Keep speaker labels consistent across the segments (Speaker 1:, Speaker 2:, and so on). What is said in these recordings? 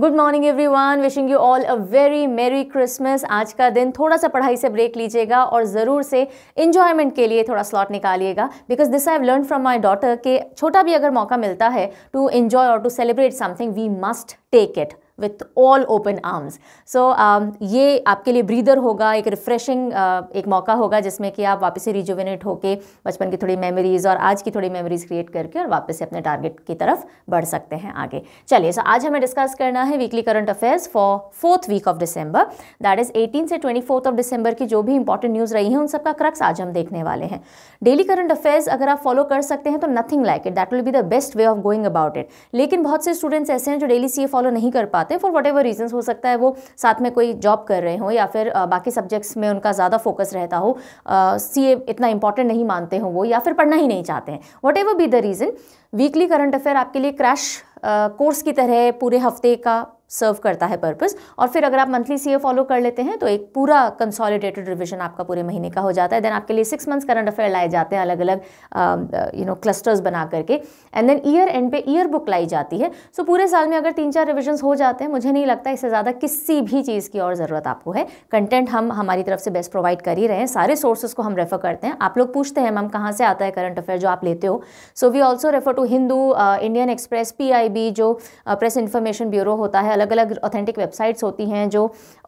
Speaker 1: Good morning everyone wishing you all a very merry Christmas आज का दिन थोड़ा सा पढ़ाई से ब्रेक लीजिएगा और ज़रूर से इन्जॉयमेंट के लिए थोड़ा स्लॉट निकालिएगा because this I learn from my daughter के छोटा भी अगर मौका मिलता है टू इन्जॉय और to celebrate something we must take it with all open arms so ये आपके लिए ब्रीदर होगा एक रिफ़्रेशिंग uh, एक मौका होगा जिसमें कि आप वापस से रिजुविनेट होकर बचपन की थोड़ी मेमोरीज़ और आज की थोड़ी मेमोरीज़ क्रिएट करके और वापस से अपने टारगेट की तरफ बढ़ सकते हैं आगे चलिए सो so, आज हमें डिस्कस करना है weekly current affairs for fourth week of December that is eighteen से ट्वेंटी ऑफ डिसंबर की जो भी इंपॉर्टेंट न्यूज़ रही है उन सबका क्रक्स आज हम देखने वाले हैं डेली करंट अफेयर्स अगर आप फॉलो कर सकते हैं तो nothing like it that will be the best way of going about it लेकिन बहुत से स्टूडेंट्स ऐसे हैं जो डेली सी फॉलो नहीं कर पाते चाहते हैं फॉर वट एवर रीजन हो सकता है वो साथ में कोई जॉब कर रहे हों या फिर बाकी सब्जेक्ट्स में उनका ज़्यादा फोकस रहता हो सी ए इतना इंपॉर्टेंट नहीं मानते हों वो या फिर पढ़ना ही नहीं चाहते हैं whatever be the reason weekly current affair आपके लिए क्रैश कोर्स की तरह पूरे हफ्ते का सर्व करता है पर्पस और फिर अगर आप मंथली सीए फॉलो कर लेते हैं तो एक पूरा कंसोलिडेटेड रिवीजन आपका पूरे महीने का हो जाता है देन आपके लिए सिक्स मंथ्स करंट अफेयर लाए जाते हैं अलग अलग यू नो क्लस्टर्स बना करके एंड देन ईयर एंड पे ईयर बुक लाई जाती है सो so, पूरे साल में अगर तीन चार रिविजन हो जाते हैं मुझे नहीं लगता इससे ज़्यादा किसी भी चीज़ की और ज़रूरत आपको है कंटेंट हम हमारी तरफ से बेस्ट प्रोवाइड कर ही रहे हैं सारे सोर्सेज को हम रेफर करते हैं आप लोग पूछते हैं मैम कहाँ से आता है करंट अफेयर जो आप लेते हो so we also refer to Hindu Indian Express P जो प्रेस इन्फॉर्मेशन ब्यूरो होता है अलग अलग ऑथेंटिक वेबसाइट्स होती हैं जो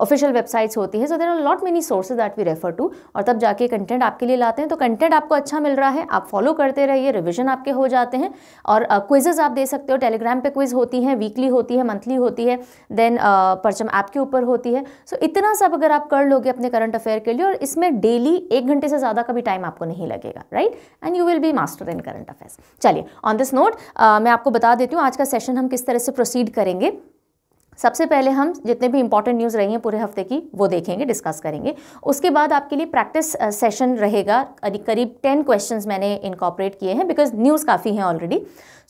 Speaker 1: ऑफिशियल वेबसाइट्स होती हैं so there are lot many sources that we refer to और तब जाके कंटेंट आपके लिए लाते हैं तो कंटेंट आपको अच्छा मिल रहा है आप फॉलो करते रहिए रिविजन आपके हो जाते हैं और क्विजेज uh, आप दे सकते हो टेलीग्राम पर क्विज होती हैं वीकली होती है मंथली होती है देन परचम ऐप के ऊपर होती है सो so, इतना सब अगर आप कर लोगे अपने करंट अफेयर के लिए और इसमें डेली एक घंटे से ज़्यादा कभी टाइम आपको नहीं लगेगा right and you will be master in current affairs चलिए ऑन दिस नोट मैं आपको बता देती हूँ आज का सेशन हम किस तरह से प्रोसीड करेंगे सबसे पहले हम जितने भी इंपॉर्टेंट न्यूज़ रही हैं पूरे हफ्ते की वो देखेंगे डिस्कस करेंगे उसके बाद आपके लिए प्रैक्टिस सेशन uh, रहेगा करीब टेन क्वेश्चन मैंने इनकॉपरेट किए हैं बिकॉज न्यूज़ काफ़ी हैं ऑलरेडी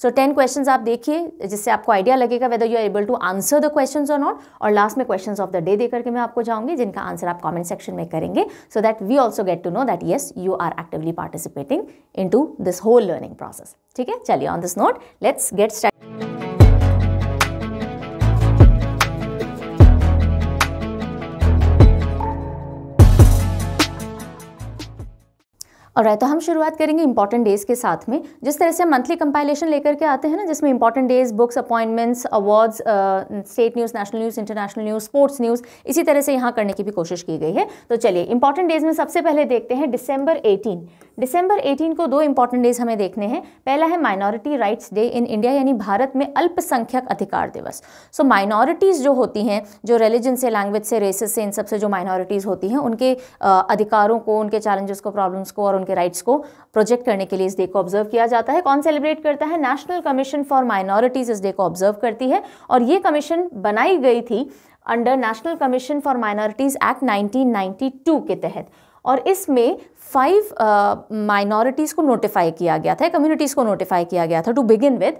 Speaker 1: सो टेन क्वेश्चन आप देखिए जिससे आपको आइडिया लगेगा whether you are able to answer the question और नॉट और लास्ट में क्वेश्चन ऑफ द डे दे करके मैं आपको जाऊँगी जिनका आंसर आप कॉमेंट सेक्शन में करेंगे so that we also get to know that yes you are actively participating into this whole learning process ठीक है चलिए on this note let's get start और right, तो हम शुरुआत करेंगे इंपॉर्टेंट डेज़ के साथ में जिस तरह से मंथली कंपाइलेशन लेकर के आते हैं ना जिसमें important days books appointments awards state news national news international news sports news इसी तरह से यहाँ करने की भी कोशिश की गई है तो चलिए इंपॉर्टेंट डेज़ में सबसे पहले देखते हैं डिसम्बर एटीन डिसम्बर एटीन को दो इंपॉर्टेंट डेज़ हमें देखने हैं पहला है minority rights day in India यानी भारत में अल्पसंख्यक अधिकार दिवस सो so, माइनॉरिटीज़ जो होती हैं जो रिलीजन से लैंग्वेज से रेसेस से इन सबसे जो माइनॉरिटीज़ होती हैं उनके अधिकारों को उनके चैलेंजेस को प्रॉब्लम्स को और उनके राइट्स को प्रोजेक्ट करने के लिए इस डे को ऑब्जर्व किया जाता है कौन सेलिब्रेट करता है नेशनल कमीशन फॉर माइनॉरिटीज़ इस डे को ऑब्जर्व करती है और ये कमीशन बनाई गई थी under national commission for minorities act nineteen के तहत और इसमें फाइव माइनॉरिटीज़ को नोटिफाई किया गया था कम्युनिटीज़ को नोटिफाई किया गया था to begin with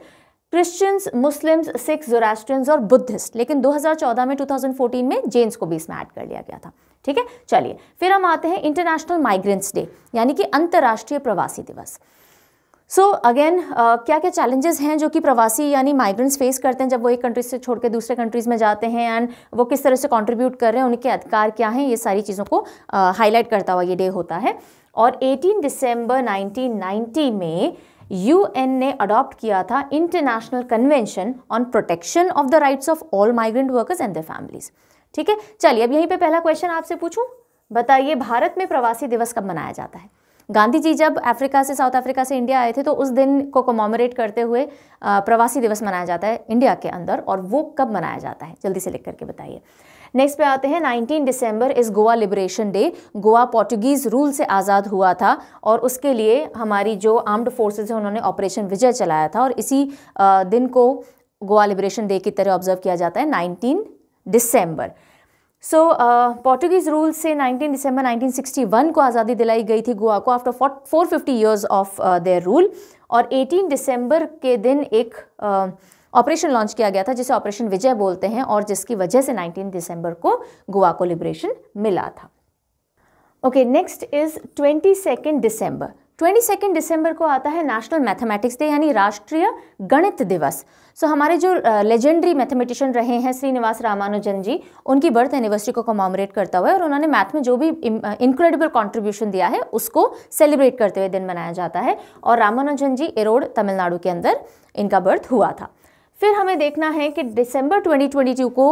Speaker 1: Christians Muslims Sikh Zoroastrians और बुद्धिस्ट लेकिन 2014 में 2014 में जेन्स को भी इसमें ऐड कर लिया गया था ठीक है चलिए फिर हम आते हैं इंटरनेशनल माइग्रेंट्स डे यानी कि अंतर्राष्ट्रीय प्रवासी दिवस सो so, अगेन uh, क्या क्या चैलेंजेस हैं जो कि प्रवासी यानी माइग्रेंट्स फेस करते हैं जब वो एक कंट्री से छोड़ के दूसरे कंट्रीज़ में जाते हैं एंड वो किस तरह से कंट्रीब्यूट कर रहे हैं उनके अधिकार क्या हैं ये सारी चीज़ों को हाईलाइट uh, करता हुआ ये डे होता है और 18 दिसंबर 1990 में यूएन ने अडॉप्ट किया था international convention on protection of the rights of all migrant workers and the families ठीक है चलिए अब यहीं पे पहला क्वेश्चन आपसे पूछूं बताइए भारत में प्रवासी दिवस कब मनाया जाता है गांधी जी जब अफ्रीका से साउथ अफ्रीका से इंडिया आए थे तो उस दिन को कमोमोरेट करते हुए प्रवासी दिवस मनाया जाता है इंडिया के अंदर और वो कब मनाया जाता है जल्दी से लिख करके बताइए नेक्स्ट पे आते हैं 19 December is Goa liberation day Goa Portuguese rule से आज़ाद हुआ था और उसके लिए हमारी जो आर्म्ड फोर्सेज हैं उन्होंने ऑपरेशन विजय चलाया था और इसी दिन को गोवा लिबरेशन डे की तरह ऑब्जर्व किया जाता है नाइनटीन दिसंबर सो पोर्टुगीज़ रूल से 19 दिसंबर 1961 को आज़ादी दिलाई गई थी गोवा को after four fifty years of their rule और 18 दिसंबर के दिन एक ऑपरेशन uh, लॉन्च किया गया था जिसे ऑपरेशन विजय बोलते हैं और जिसकी वजह से 19 दिसंबर को गोवा को लिबरेशन मिला था okay next is twenty second December twenty second दिसंबर को आता है नेशनल मैथमेटिक्स डे यानी राष्ट्रीय गणित दिवस सो so, हमारे जो लेजेंडरी मैथमेटिशियन रहे हैं श्रीनिवास रामानुजन जी उनकी बर्थ एनिवर्सरी को कमोमरेट करता हुआ है और उन्होंने मैथ में जो भी इनक्रेडिबल कॉन्ट्रीब्यूशन दिया है उसको सेलिब्रेट करते हुए दिन मनाया जाता है और रामानुजन जी एरोड तमिलनाडु के अंदर इनका बर्थ हुआ था फिर हमें देखना है कि दिसंबर 2022 को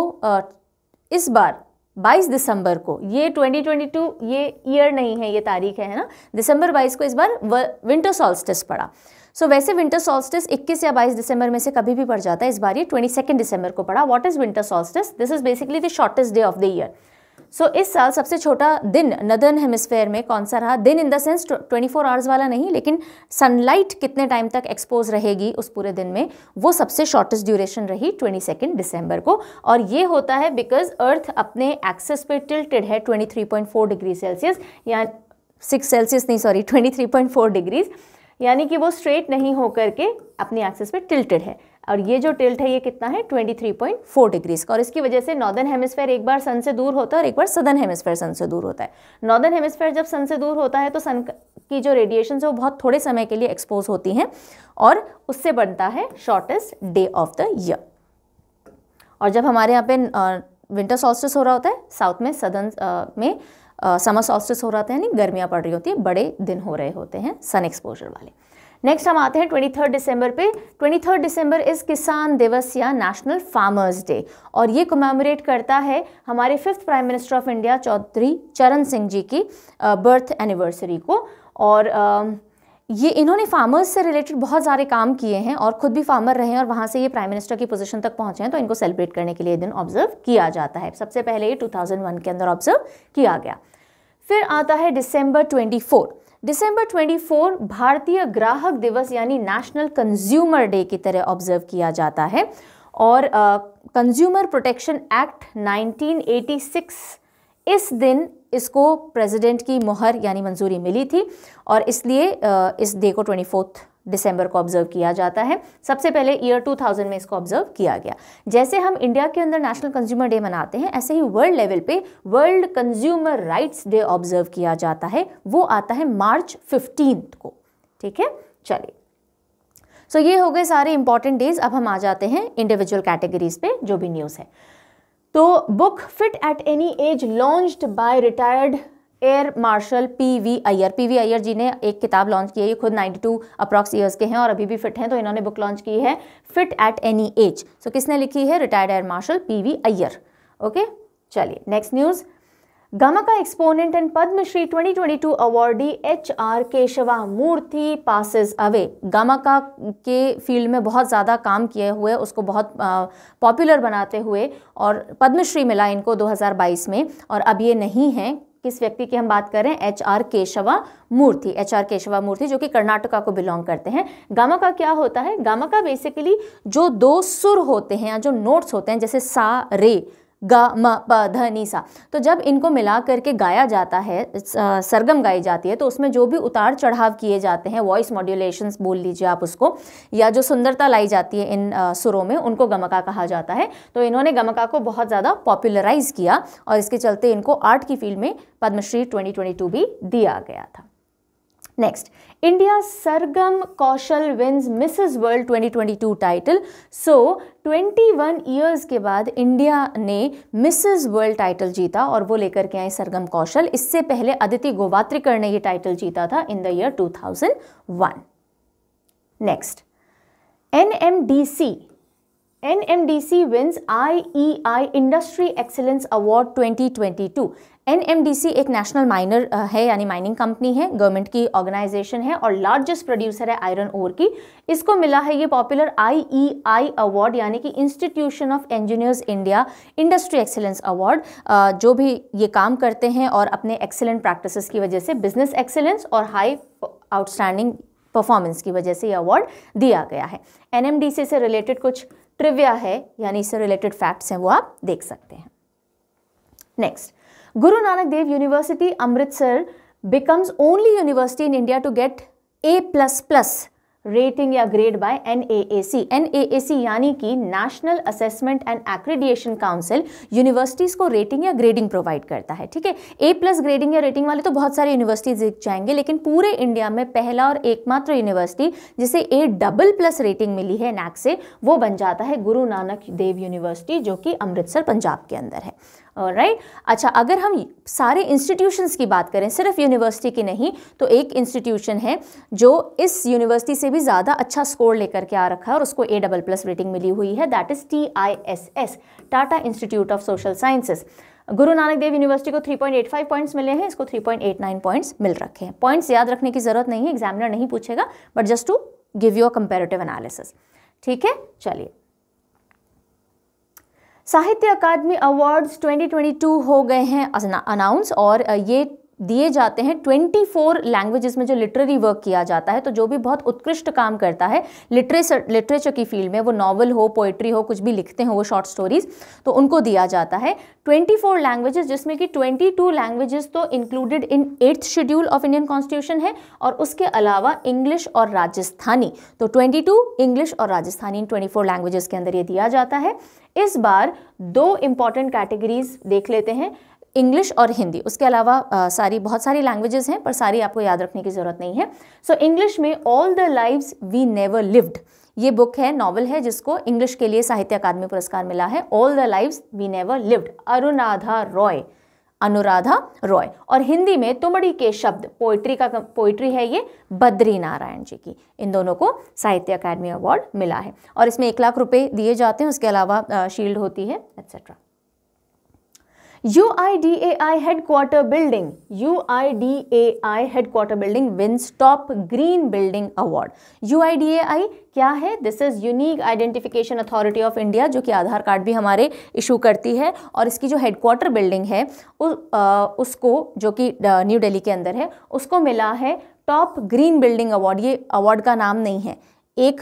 Speaker 1: इस बार 22 दिसंबर को ये 2022 ये ईयर नहीं है ये तारीख है ना दिसंबर 22 को इस बार विंटर सॉल्स्टिस पड़ा सो so, वैसे विंटर सॉल्स्टिस 21 या 22 दिसंबर में से कभी भी पड़ जाता है इस बार ये 22 दिसंबर को पड़ा what is winter solstice this is basically the shortest day of the year so इस साल सबसे छोटा दिन नदर्न हेमिस्फेयर में कौन सा रहा दिन in the sense 24 four hours वाला नहीं लेकिन सनलाइट कितने टाइम तक एक्सपोज रहेगी उस पूरे दिन में वो सबसे शॉर्टेस्ट ड्यूरेशन रही सेकेंड दिसंबर को और ये होता है बिकॉज अर्थ अपने एक्सेस पे टिल्टेड है फोर डिग्री सेल्सियस या सिक्स सेल्सियस नहीं सॉरी फोर डिग्रीज यानी कि वो स्ट्रेट नहीं होकर के अपनी एक्सिस पे टिल्टेड है और ये जो टिल्ट है ये कितना है 23.4 डिग्रीज का और इसकी वजह से नॉर्दर्न हेमिसफेयर एक बार सन से दूर होता है और एक बार सदर्न हेमिसफेयर सन से दूर होता है नॉर्दर्न हेमिसफेयर जब सन से दूर होता है तो सन की जो रेडिएशन है वो बहुत थोड़े समय के लिए एक्सपोज होती हैं और उससे बनता है shortest day of the year और जब हमारे यहाँ पे विंटर सॉल्स्टिस हो रहा होता है साउथ में सदर्न में समर सॉस्टिस हो रहा था यानी गर्मियाँ पड़ रही होती है बड़े दिन हो रहे होते हैं सन एक्सपोजर वाले नेक्स्ट हम आते हैं ट्वेंटी थर्ड दिसंबर पे थर्ड दिसंबर इज किसान दिवस या नेशनल फार्मर्स डे और ये कमेमोरेट करता है हमारे fifth prime minister of India Chaudhary Charan Singh जी की बर्थ एनिवर्सरी को और uh, ये इन्होंने फार्मर्स से रिलेटेड बहुत सारे काम किए हैं और खुद भी फार्मर रहे हैं और वहाँ से ये प्राइम मिनिस्टर की पोजीशन तक पहुँचे हैं तो इनको सेलिब्रेट करने के लिए दिन ऑब्जर्व किया जाता है सबसे पहले ये 2001 के अंदर ऑब्जर्व किया गया फिर आता है दिसंबर 24 दिसंबर 24 भारतीय ग्राहक दिवस यानी नेशनल कंज्यूमर डे की तरह ऑब्जर्व किया जाता है और कंज्यूमर प्रोटेक्शन एक्ट नाइनटीन इस दिन इसको प्रेसिडेंट की मोहर यानी मंजूरी मिली थी और इसलिए इस डे को ट्वेंटी फोर्थ दिसंबर को ऑब्जर्व किया जाता है सबसे पहले ईयर 2000 में इसको ऑब्जर्व किया गया जैसे हम इंडिया के अंदर नेशनल कंज्यूमर डे मनाते हैं ऐसे ही वर्ल्ड लेवल पे world consumer rights day observe किया जाता है वो आता है मार्च फिफ्टीन को ठीक है चलिए सो so, ये हो गए सारे इंपॉर्टेंट डेज अब हम आ जाते हैं इंडिविजुअल कैटेगरीज पे जो भी न्यूज़ है तो book fit at any age launched by retired air marshal P V Iyer P V Iyer ji ने एक किताब लॉन्च की है ये खुद 92 टू अप्रॉक्स ईयर्स के हैं और अभी भी फिट हैं तो इन्होंने बुक लॉन्च की है fit at any age so किसने लिखी है retired air marshal P V Iyer okay चलिए next news and Padma Shri and twenty two awardee H R Keshava Murthy passes away Gamaka के फील्ड में बहुत ज़्यादा काम किए हुए उसको बहुत पॉपुलर बनाते हुए और पद्मश्री मिला इनको 2022 में और अब ये नहीं है किस व्यक्ति की हम बात कर रहे हैं H R Keshava Murthy H R Keshava Murthy जो कि कर्नाटका को बिलोंग करते हैं गामा का क्या होता है गामा का बेसिकली जो दो सुर होते हैं या जो नोट्स होते हैं जैसे सा रे गा म प ध नी सा तो जब इनको मिला करके गाया जाता है सरगम गाई जाती है तो उसमें जो भी उतार चढ़ाव किए जाते हैं वॉइस मॉड्यूलेशंस बोल लीजिए आप उसको या जो सुंदरता लाई जाती है इन सुरों में उनको गमका कहा जाता है तो इन्होंने गमका को बहुत ज़्यादा पॉपुलराइज किया और इसके चलते इनको आर्ट की फील्ड में पद्मश्री ट्वेंटी भी दिया गया था next India's Sargam Kaushal wins Mrs. World 2022 title. So, 21 years के बाद इंडिया ने मिसेज वर्ल्ड टाइटल जीता और वो लेकर के आए सरगम कौशल इससे पहले अदिति गोवात्रिकर ने ये टाइटल जीता था in the year 2001. Thousand one next N M D C N M D C wins I E I industry excellence award twenty twenty two an एक नेशनल माइनर uh, है यानी माइनिंग कंपनी है government की organisation है और largest producer है iron ore की इसको मिला है ये पॉपुलर आईईआई अवार्ड यानी कि institution of engineers India industry excellence award जो भी ये काम करते हैं और अपने एक्सेलेंट प्रैक्टिस की वजह से बिजनेस एक्सेलेंस और हाई आउटस्टैंडिंग परफॉर्मेंस की वजह से ये अवार्ड दिया गया है एन से रिलेटेड कुछ ट्रिविया है यानी इससे रिलेटेड फैक्ट्स हैं वो आप देख सकते हैं next Guru Nanak Dev university Amritsar becomes only university in India to get A plus plus rating या grade by N A A C N A A C यानी कि national assessment and accreditation council universities को रेटिंग या ग्रेडिंग प्रोवाइड करता है ठीक है A plus grading या रेटिंग वाले तो बहुत सारे यूनिवर्सिटीज दिख जाएंगे लेकिन पूरे इंडिया में पहला और एकमात्र यूनिवर्सिटी जिसे ए डबल प्लस रेटिंग मिली है नैक से वो बन जाता है गुरु नानक देव यूनिवर्सिटी जो कि अमृतसर पंजाब के अंदर है और राइट अच्छा अगर हम सारे इंस्टीट्यूशंस की बात करें सिर्फ यूनिवर्सिटी की नहीं तो एक इंस्टीट्यूशन है जो इस यूनिवर्सिटी से भी ज़्यादा अच्छा स्कोर लेकर के आ रखा है और उसको ए डबल प्लस रेटिंग मिली हुई है that is T I S S Tata institute of social sciences Guru Nanak Dev university को 3.85 पॉइंट्स मिले हैं इसको 3.89 पॉइंट्स मिल रखे हैं पॉइंट्स याद रखने की ज़रूरत नहीं है एग्जामिनर नहीं पूछेगा but just to give you a comparative analysis ठीक है चलिए साहित्य अकादमी अवार्ड्स 2022 हो गए हैं अनाउंस और ये दिए जाते हैं 24 लैंग्वेजेस में जो लिटरेरी वर्क किया जाता है तो जो भी बहुत उत्कृष्ट काम करता है लिटरेचर लिटरेचर की फील्ड में वो नॉवल हो पोइट्री हो कुछ भी लिखते हो वो शॉर्ट स्टोरीज तो उनको दिया जाता है 24 लैंग्वेजेस जिसमें कि 22 लैंग्वेजेस तो included in eighth schedule of Indian constitution है और उसके अलावा इंग्लिश और राजस्थानी तो टू इंग्लिश और राजस्थानी इन फोर लैंग्वेजेस के अंदर ये दिया जाता है इस बार दो इंपॉर्टेंट कैटेगरीज देख लेते हैं इंग्लिश और हिंदी उसके अलावा आ, सारी बहुत सारी लैंग्वेजेस हैं पर सारी आपको याद रखने की ज़रूरत नहीं है सो so, इंग्लिश में all the lives we never lived ये बुक है नॉवल है जिसको इंग्लिश के लिए साहित्य अकादमी पुरस्कार मिला है all the lives we never lived Arunadha Roy Anuradha Roy और हिंदी में तुमड़ी के शब्द पोइट्री का पोइट्री है ये बद्री नारायण जी की इन दोनों को साहित्य अकादमी अवार्ड मिला है और इसमें एक लाख रुपए दिए जाते हैं उसके अलावा शील्ड होती है etcetera U U I I I I D D A A building quarter building wins top green building award U I D A I क्या है this is unique identification authority of India जो कि आधार card भी हमारे issue करती है और इसकी जो हेडक्वार्टर बिल्डिंग है उ, आ, उसको जो कि न्यू डेली के अंदर है उसको मिला है टॉप ग्रीन बिल्डिंग अवार्ड ये अवार्ड का नाम नहीं है एक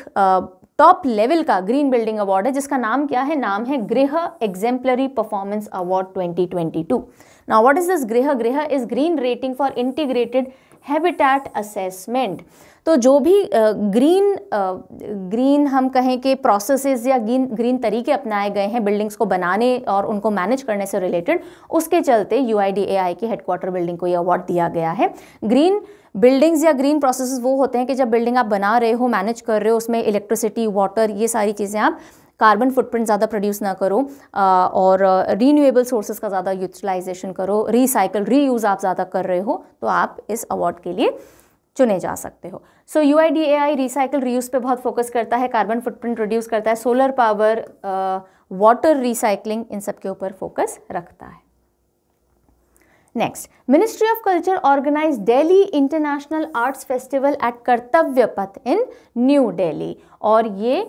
Speaker 1: टॉप लेवल का ग्रीन बिल्डिंग अवार्ड है जिसका नाम क्या है नाम है गृह exemplary performance award 2022 now what is this गृह गृह is green rating for integrated habitat assessment तो जो भी ग्रीन ग्रीन हम कहें कि प्रोसेसेस या ग्रीन ग्रीन तरीके अपनाए गए हैं बिल्डिंग्स को बनाने और उनको मैनेज करने से रिलेटेड उसके चलते यू आई की हेडक्वार्टर बिल्डिंग को ये अवार्ड दिया गया है ग्रीन बिल्डिंग्स या ग्रीन प्रोसेस वो होते हैं कि जब बिल्डिंग आप बना रहे हो मैनेज कर रहे हो उसमें इलेक्ट्रिसिटी वाटर ये सारी चीज़ें आप कार्बन फुटप्रिंट ज़्यादा प्रोड्यूस ना करो और रीन्यूएबल सोर्सेज का ज़्यादा यूटिलाइजेशन करो रिसाइकल रीयूज़ आप ज़्यादा कर रहे हो तो आप इस अवार्ड के लिए चुने जा सकते हो so U I D A I recycle reuse पर बहुत फोकस करता है कार्बन फुटप्रिंट रिड्यूस करता है सोलर पावर वाटर रिसाइकलिंग इन सब के ऊपर फोकस रखता है next ministry of culture organise daily international arts festival at Kartavya Path in new daily और ये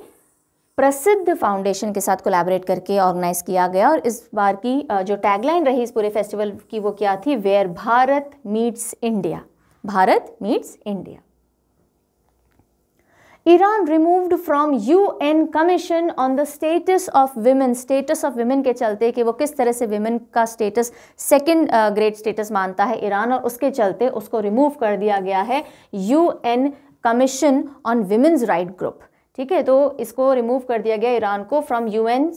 Speaker 1: प्रसिद्ध फाउंडेशन के साथ कोलैबोरेट करके ऑर्गेनाइज किया गया और इस बार की जो टैगलाइन रही इस पूरे फेस्टिवल की वो क्या थी where Bharat meets India Bharat meets India Iran removed from UN commission on the status of women status of women के चलते कि वो किस तरह से वीमेन का स्टेटस सेकंड ग्रेड स्टेटस मानता है ईरान और उसके चलते उसको रिमूव कर दिया गया है UN commission on women's right group ठीक है तो इसको रिमूव कर दिया गया ईरान को from an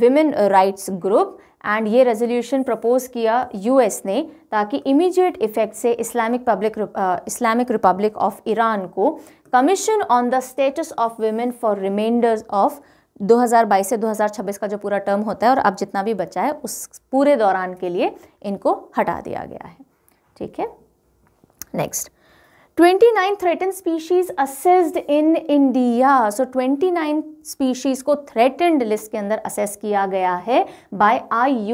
Speaker 1: women rights group and ये रेजोल्यूशन प्रपोज किया यूएस ने ताकि इमीडिएट इफ़ेक्ट से Islamic public Islamic republic of Iran को commission on the status of women for reminders of 2022 से 2026 का जो पूरा टर्म होता है और अब जितना भी बचा है उस पूरे दौरान के लिए इनको हटा दिया गया है ठीक है next 29 nine threaten species assessed in India so 29 nine species को थ्रेटेंड लिस्ट के अंदर असेस किया गया है by I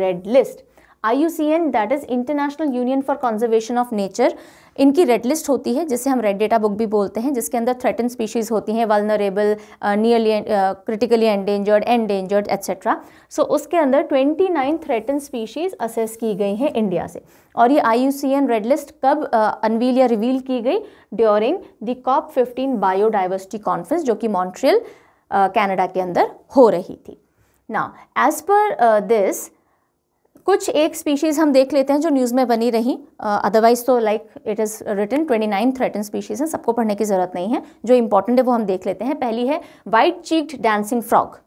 Speaker 1: red list I U C N that is international union for conservation of nature इनकी रेड लिस्ट होती है जिसे हम रेड डेटा बुक भी बोलते हैं जिसके अंदर थ्रेटन स्पीशीज़ होती हैं vulnerable nearly critically endangered endangered etcetera so उसके अंदर twenty nine threaten species assess की गई हैं इंडिया से और ये आई रेड लिस्ट कब अनवील uh, या रिवील की गई during the COP fifteen biodiversity conference जो कि मॉन्ट्रियल कैनेडा uh, के अंदर हो रही थी ना एज पर दिस कुछ एक स्पीशीज़ हम देख लेते हैं जो न्यूज़ में बनी रही अदरवाइज़ तो like it is written twenty nine threaten species हैं सबको पढ़ने की ज़रूरत नहीं है जो इंपॉर्टेंट है वो हम देख लेते हैं पहली है white cheeked dancing frog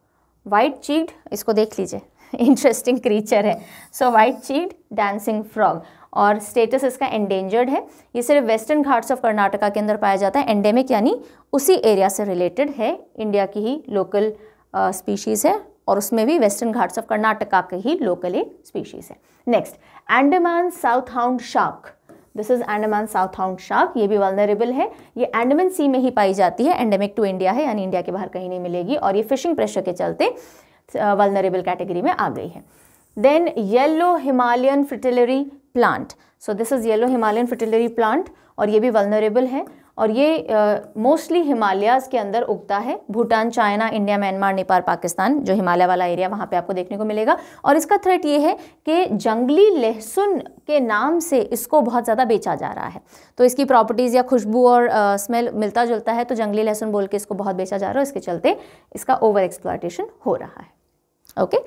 Speaker 1: white cheeked इसको देख लीजिए इंटरेस्टिंग क्रीचर है so white cheeked dancing frog और स्टेटस इसका एंडेंजर्ड है ये सिर्फ वेस्टर्न घाट्स ऑफ कर्नाटका के अंदर पाया जाता है एंडेमिक यानी उसी एरिया से रिलेटेड है इंडिया की ही लोकल स्पीशीज़ है और उसमें भी वेस्टर्न घाट्स ऑफ कर्नाटका के ही लोकली स्पीशीज़ है next Andaman south hound shark this is Andaman south hound shark ये भी वालनरेबल है ये एंडमन सी में ही पाई जाती है एंडेमिक टू इंडिया है यानी इंडिया के बाहर कहीं नहीं मिलेगी और ये फिशिंग प्रेशर के चलते वालनरेबल uh, कैटेगरी में आ गई है then yellow Himalayan fritillary plant so this is yellow Himalayan fritillary plant और ये भी वलनरेबल है और ये मोस्टली uh, हिमालयाज़ के अंदर उगता है Bhutan China India Myanmar Nepal Pakistan जो हिमालय वाला एरिया वहाँ पे आपको देखने को मिलेगा और इसका थ्रेट ये है कि जंगली लहसुन के नाम से इसको बहुत ज़्यादा बेचा जा रहा है तो इसकी प्रॉपर्टीज़ या खुशबू और स्मेल uh, मिलता जुलता है तो जंगली लहसुन बोल के इसको बहुत बेचा जा रहा है इसके चलते इसका ओवर एक्सप्लाटेशन हो रहा है ओके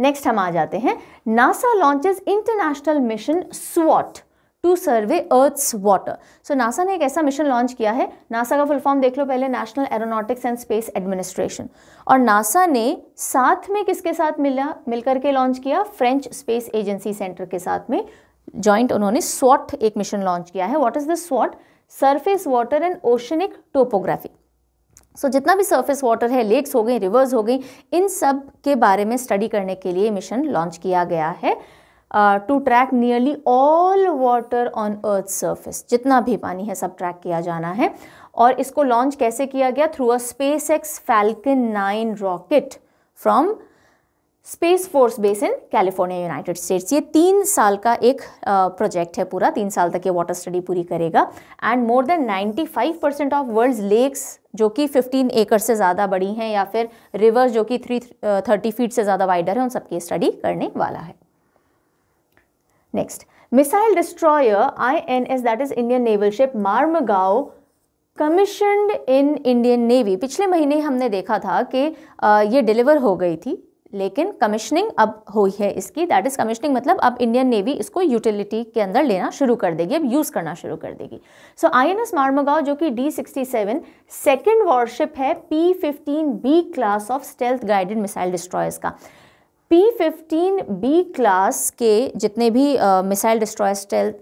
Speaker 1: नेक्स्ट हम आ जाते हैं नासा लॉन्चेज इंटरनेशनल मिशन स्वॉट to survey earth's water so NASA ने एक ऐसा मिशन लॉन्च किया है नासा का फुल फॉर्म देख लो पहले national aeronautics and space administration और नासा ने साथ में किसके साथ मिला मिलकर के लॉन्च किया फ्रेंच स्पेस एजेंसी सेंटर के साथ में जॉइंट उन्होंने स्वॉट एक मिशन लॉन्च किया है वॉट इज द स्वॉट surface water and oceanic topography so so, जितना भी सरफेस वाटर है लेक्स हो गई रिवर्स हो गई इन सब के बारे में स्टडी करने के लिए मिशन लॉन्च किया गया है to track nearly all water on earth surface जितना भी पानी है सब ट्रैक किया जाना है और इसको लॉन्च कैसे किया गया through a SpaceX Falcon nine rocket from space force base in California United States ये तीन साल का एक प्रोजेक्ट uh, है पूरा तीन साल तक ये वाटर स्टडी पूरी करेगा and more than 95 percent of world lakes जो कि 15 एकड़ से ज़्यादा बड़ी हैं या फिर रिवर्स जो कि थ्री थर्टी फीट से ज़्यादा वाइडर है उन सबकी स्टडी करने वाला है Next, missile destroyer INS that is Indian naval ship Marmagao commissioned in Indian navy पिछले महीने हमने देखा था कि ये डिलीवर हो गई थी लेकिन कमीशनिंग अब हुई है इसकी दैट इज़ कमीशनिंग मतलब अब इंडियन नेवी इसको यूटिलिटी के अंदर लेना शुरू कर देगी अब यूज़ करना शुरू कर देगी सो आई एन एस मार्मगाव जो कि D sixty seven second warship है P fifteen B class of stealth guided missile destroyers का पी फिफ्टीन बी क्लास के जितने भी missile destroy stealth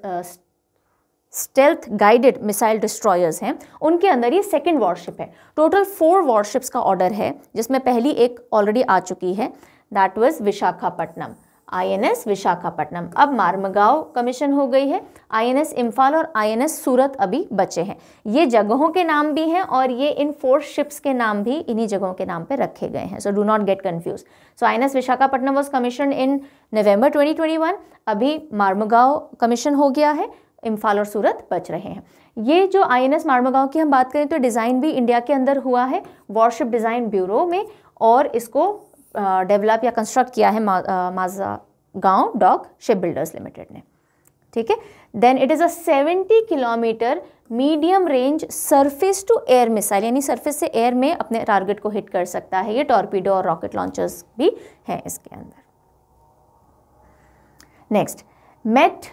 Speaker 1: stealth guided missile destroyers हैं उनके अंदर ये सेकेंड वॉरशिप है टोटल फोर वॉरशिप्स का ऑर्डर है जिसमें पहली एक ऑलरेडी आ चुकी है that was Visakhapatnam INS Visakhapatnam अब मार्मगाव कमीशन हो गई है आईएनएस इम्फाल और आईएनएस सूरत अभी बचे हैं ये जगहों के नाम भी हैं और ये इन फोर शिप्स के नाम भी इन्हीं जगहों के नाम पे रखे गए हैं so do not get confuse so INS Visakhapatnam was commission in November 2021 अभी मार्मगाव कमीशन हो गया है इम्फाल और सूरत बच रहे हैं ये जो आई एन एस मार्मगाव की हम बात करें तो डिज़ाइन भी इंडिया के अंदर हुआ है वॉरशिप डिज़ाइन ब्यूरो में और इसको डेवलप या कंस्ट्रक्ट किया है माजा गांव डॉग शिप बिल्डर्स लिमिटेड ने ठीक है then it is a 70 kilometre medium range surface to air missile यानी सरफेस से एयर में अपने टारगेट को हिट कर सकता है ये टॉर्पीडो और रॉकेट लॉन्चर्स भी हैं इसके अंदर next Mette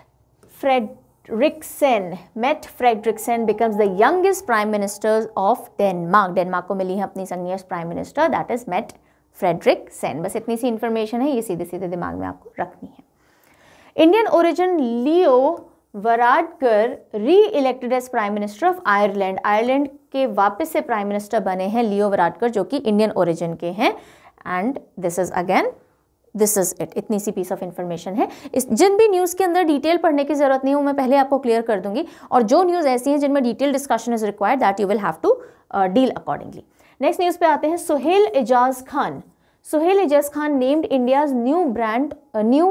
Speaker 1: Frederiksen Mette Frederiksen becomes the youngest prime ministers of Denmark Denmark को मिली है अपनी संगीस prime minister that is Mette Frederiksen बस इतनी सी इन्फॉर्मेशन है ये सीधे सीधे दिमाग में आपको रखनी है Indian origin Leo Varadkar re elected as prime minister of Ireland Ireland के वापस से प्राइम मिनिस्टर बने हैं लियो वराडकर जो कि इंडियन ओरिजिन के हैं and this is again this is it इतनी सी पीस ऑफ इन्फॉर्मेशन है इस जिन भी न्यूज़ के अंदर डिटेल पढ़ने की ज़रूरत नहीं हो मैं पहले आपको क्लियर कर दूंगी और जो न्यूज़ ऐसी हैं जिनमें detail discussion is required that you will have to deal accordingly next news पे आते हैं Suhail Ejaz Khan Suhail Ejaz Khan named India's new brand new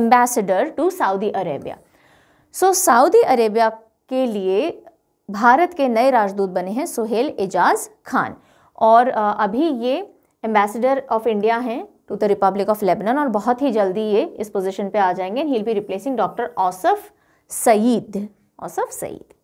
Speaker 1: ambassador to Saudi Arabia so Saudi Arabia के लिए भारत के नए राजदूत बने हैं सुहेल एजाज खान और अभी ये एम्बेसडर ऑफ इंडिया हैं to the republic of Lebanon और बहुत ही जल्दी ये इस पोजीशन पे आ जाएंगे he be replacing doctor Ausaf Sayeed Ausaf Sayeed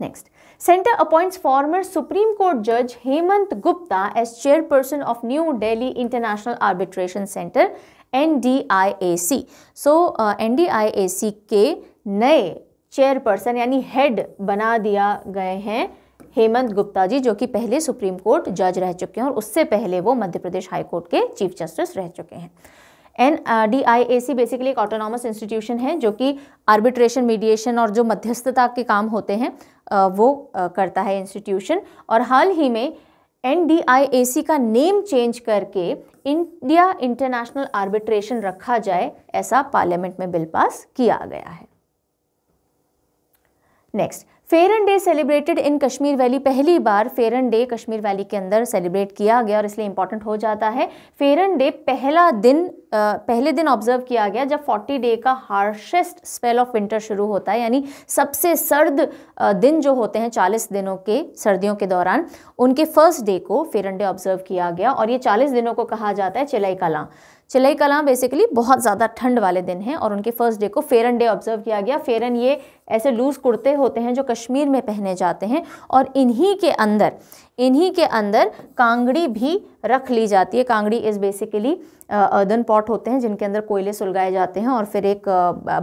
Speaker 1: next centre former supreme court जज Hemant Gupta as chairperson of new Delhi international arbitration centre N D I A C so N D I A C के नए चेयरपर्सन यानी हेड बना दिया गए हैं हेमंत गुप्ता जी जो कि पहले सुप्रीम कोर्ट जज रह चुके हैं और उससे पहले वो मध्य प्रदेश हाई कोर्ट के चीफ जस्टिस रह चुके हैं N D I A C basically एक ऑटोनॉमस इंस्टीट्यूशन है जो कि आर्बिट्रेशन मीडिएशन और जो मध्यस्थता के काम होते हैं वो करता है इंस्टीट्यूशन और हाल ही में एन का नेम चेंज करके इंडिया इंटरनेशनल आर्बिट्रेशन रखा जाए ऐसा पार्लियामेंट में बिल पास किया गया है next Pheran day celebrated in Kashmir valley पहली बार फेरन डे कश्मीर वैली के अंदर सेलिब्रेट किया गया और इसलिए इंपॉर्टेंट हो जाता है फेरन डे पहला दिन आ, पहले दिन ऑब्जर्व किया गया जब 40 डे का हार्शेस्ट स्पेल ऑफ विंटर शुरू होता है यानी सबसे सर्द दिन जो होते हैं 40 दिनों के सर्दियों के दौरान उनके फर्स्ट डे को फेरन डे ऑब्जर्व किया गया और ये 40 दिनों को कहा जाता है चिलई कला चिलई कलां बेसिकली बहुत ज़्यादा ठंड वाले दिन हैं और उनके फर्स्ट डे को फेरन डे ऑब्जर्व किया गया फेरन ये ऐसे लूज कुर्ते होते हैं जो कश्मीर में पहने जाते हैं और इन्हीं के अंदर इन्हीं के अंदर कांगड़ी भी रख ली जाती है kangri is basically earthen pot होते हैं जिनके अंदर कोयले सुलगाए जाते हैं और फिर एक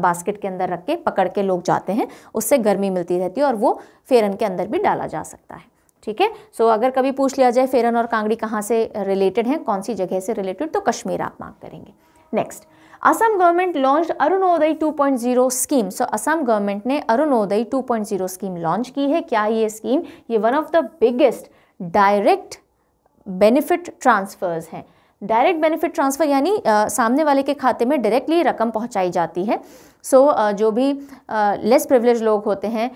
Speaker 1: बास्केट के अंदर रख के पकड़ के लोग जाते हैं उससे गर्मी मिलती रहती है और वो फेरन के अंदर भी डाला जा सकता है ठीक है सो अगर कभी पूछ लिया जाए फेरन और कांगड़ी कहाँ से रिलेटेड हैं कौन सी जगह से रिलेटेड तो कश्मीर आप मांग करेंगे next Assam government launch Arunodaya 2.0 scheme so Assam government ने अरुणोदय 2.0 स्कीम लॉन्च की है क्या ये स्कीम ये one of the biggest direct benefit transfers हैं डायरेक्ट बेनिफिट ट्रांसफ़र यानी सामने वाले के खाते में डायरेक्टली रकम पहुंचाई जाती है सो so, जो भी लेस प्रिवलेज लोग होते हैं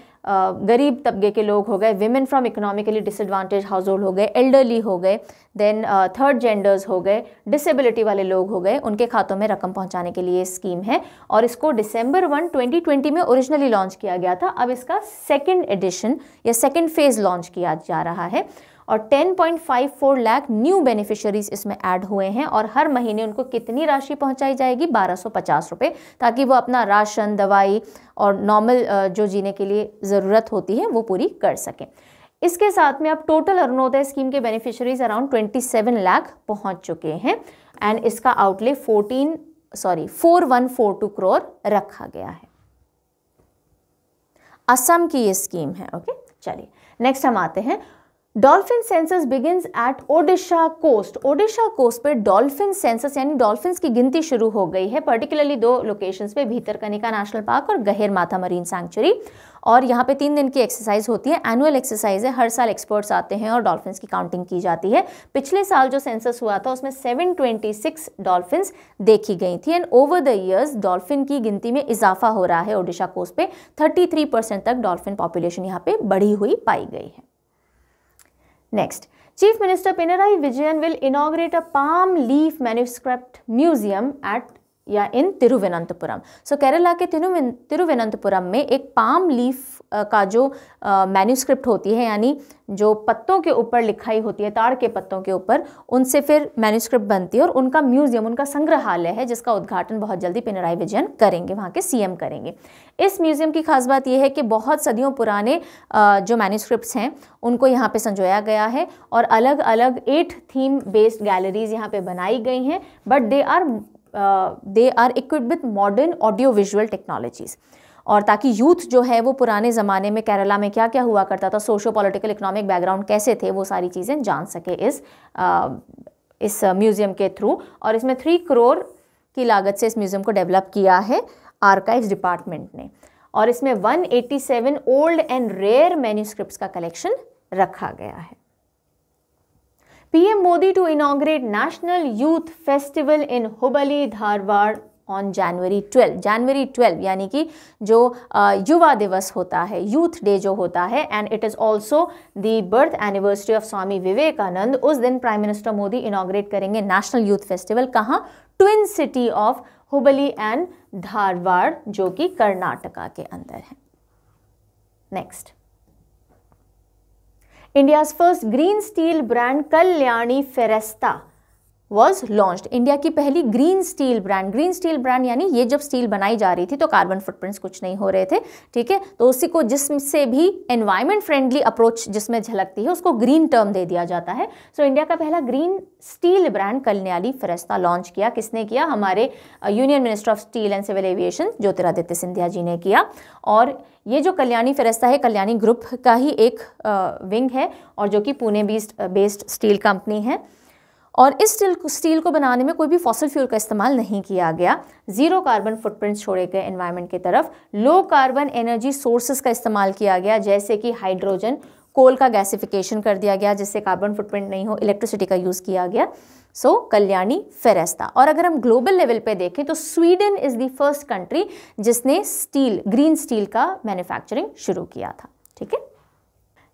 Speaker 1: गरीब तबके के लोग हो गए women from economically disadvantage household हो गए एल्डरली हो गए देन थर्ड जेंडर्स हो गए डिसेबिलिटी वाले लोग हो गए उनके खातों में रकम पहुंचाने के लिए स्कीम है और इसको दिसंबर वन 2020 में ओरिजिनली लॉन्च किया गया था अब इसका सेकेंड एडिशन या सेकेंड फेज़ लॉन्च किया जा रहा है और 10.54 लाख न्यू बेनिफिशरीज इसमें ऐड हुए हैं और हर महीने उनको कितनी राशि पहुंचाई जाएगी बारह रुपए ताकि वो अपना राशन दवाई और नॉर्मल जो जीने के लिए ज़रूरत होती है वो पूरी कर सकें इसके साथ में अब टोटल अरुणोदय स्कीम के बेनिफिशरीज अराउंड 27 लाख पहुंच चुके हैं एंड इसका आउटले 14 सॉरी 4142 करोड़ रखा गया है असम की ये स्कीम है ओके चलिए नेक्स्ट हम आते हैं dolphin census begins at Odisha coast Odisha coast पर डॉल्फिन सेंसस यानी डॉल्फिन की गिनती शुरू हो गई है पर्टिकुलरली दो लोकेशंस पे भीतरकनिका नेशनल पार्क और गहेर माथा मरीन सेंचुरी और यहाँ पे तीन दिन की एक्सरसाइज होती है एनुअल एक्सरसाइज है हर साल एक्सपर्ट्स आते हैं और डॉल्फिन की काउंटिंग की जाती है पिछले साल जो सेंसस हुआ था उसमें 726 डॉल्फिन देखी गई थी and over the years dolphin की गिनती में इजाफा हो रहा है ओडिशा कोस्ट पे 33 परसेंट तक डॉल्फिन पॉपुलेशन यहाँ पे बढ़ी हुई पाई गई है next chief minister Pinarayi Vijayan will inaugurate a palm leaf manuscript museum at या इन तिरुवनंतपुरम सो केरला के तिरुवनंतपुरम में एक पाम लीफ का जो मैन्यूस्क्रिप्ट होती है यानी जो पत्तों के ऊपर लिखाई होती है ताड़ के पत्तों के ऊपर उनसे फिर मैन्यूस्क्रिप्ट बनती है और उनका म्यूजियम उनका संग्रहालय है जिसका उद्घाटन बहुत जल्दी पिनराई विजयन करेंगे वहाँ के सीएम करेंगे इस म्यूजियम की खास बात यह है कि बहुत सदियों पुराने जो मैन्यूस्क्रिप्ट हैं उनको यहाँ पर संजोया गया है और अलग अलग एट थीम बेस्ड गैलरीज यहाँ पर बनाई गई हैं but they are they are equipped with modern audio visual technologies और ताकि यूथ जो है वो पुराने ज़माने में केरला में क्या क्या हुआ करता था सोशो पॉलिटिकल इकोनॉमिक बैकग्राउंड कैसे थे वो सारी चीज़ें जान सके इस आ, इस म्यूज़ियम के थ्रू और इसमें थ्री करोड़ की लागत से इस म्यूज़ियम को डेवलप किया है आर्काइव्स डिपार्टमेंट ने और इसमें 187 ओल्ड एंड रेयर मैन्यूस्क्रिप्ट का कलेक्शन रखा गया है PM Modi to inaugurate national youth festival in Hubli Dharwad on January twelve January twelve यानी कि जो युवा दिवस होता है यूथ डे जो होता है and it is also the birth anniversary of Swami Vivekananda उस दिन प्राइम मिनिस्टर मोदी इनाग्रेट करेंगे नेशनल यूथ फेस्टिवल कहाँ twin city of Hubli and Dharwad जो कि कर्नाटका के अंदर है next India's first green steel brand Kalyani Ferresta was launch India की पहली green steel brand green steel brand यानी ये जब स्टील बनाई जा रही थी तो कार्बन फुटप्रिंट्स कुछ नहीं हो रहे थे ठीक है तो उसी को जिससे भी एनवायरमेंट फ्रेंडली अप्रोच जिसमें झलकती है उसको ग्रीन टर्म दे दिया जाता है सो so, इंडिया का पहला ग्रीन स्टील ब्रांड कल्याली फरिश्ता लॉन्च किया किसने किया हमारे union minister of steel and civil aviation Jyotiraditya Scindia ji ने किया और ये जो कल्याणी फरिश्ता है कल्याणी ग्रुप का ही एक विंग है और जो कि Pune based based steel company है और इस स्टील स्टील को बनाने में कोई भी फॉसल फ्यूल का इस्तेमाल नहीं किया गया ज़ीरो कार्बन फुटप्रिंट छोड़े गए एनवायरनमेंट की तरफ लो कार्बन एनर्जी सोर्सेज का इस्तेमाल किया गया जैसे कि हाइड्रोजन कोल का गैसिफिकेशन कर दिया गया जिससे कार्बन फुटप्रिंट नहीं हो इलेक्ट्रिसिटी का यूज़ किया गया सो so, कल्याणी फेरेस्ता और अगर हम ग्लोबल लेवल पे देखें तो Sweden is the first country जिसने स्टील ग्रीन स्टील का मैन्युफैक्चरिंग शुरू किया था ठीक है